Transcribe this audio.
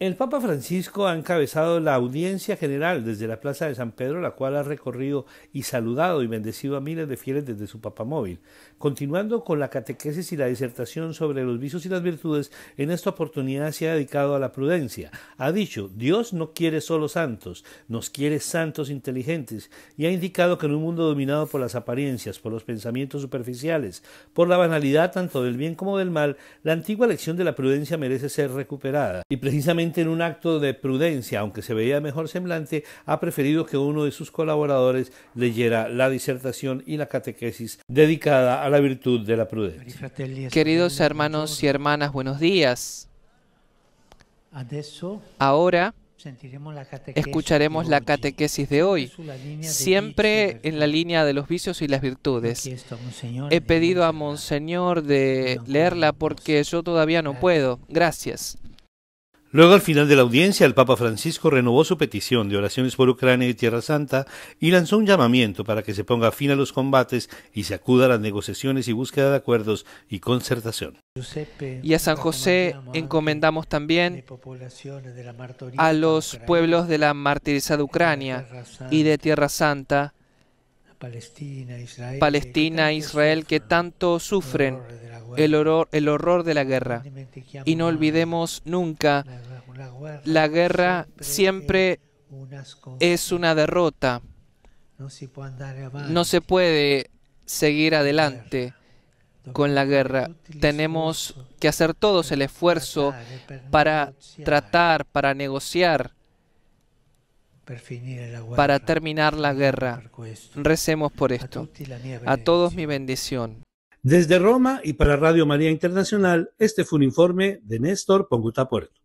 El Papa Francisco ha encabezado la audiencia general desde la Plaza de San Pedro, la cual ha recorrido y saludado y bendecido a miles de fieles desde su papamóvil. Continuando con la catequesis y la disertación sobre los vicios y las virtudes, en esta oportunidad se ha dedicado a la prudencia. Ha dicho, Dios no quiere solo santos, nos quiere santos inteligentes, y ha indicado que en un mundo dominado por las apariencias, por los pensamientos superficiales, por la banalidad tanto del bien como del mal, la antigua lección de la prudencia merece ser recuperada. Y precisamente en un acto de prudencia, aunque se veía mejor semblante, ha preferido que uno de sus colaboradores leyera la disertación y la catequesis dedicada a la virtud de la prudencia. Queridos hermanos y hermanas, buenos días. Ahora escucharemos la catequesis de hoy, siempre en la línea de los vicios y las virtudes. He pedido a Monseñor de leerla porque yo todavía no puedo. Gracias. Luego, al final de la audiencia, el Papa Francisco renovó su petición de oraciones por Ucrania y Tierra Santa y lanzó un llamamiento para que se ponga fin a los combates y se acuda a las negociaciones y búsqueda de acuerdos y concertación. Y a San José encomendamos también a los pueblos de la martirizada Ucrania y de Tierra Santa, Palestina, Israel, que tanto sufren el horror, el horror de la guerra. Y no olvidemos nunca, la guerra siempre es una derrota. No se puede seguir adelante con la guerra. Tenemos que hacer todos el esfuerzo para tratar, para negociar, para terminar la guerra. Recemos por esto. A todos mi bendición. Desde Roma y para Radio María Internacional, este fue un informe de Néstor Ponguta Puerto.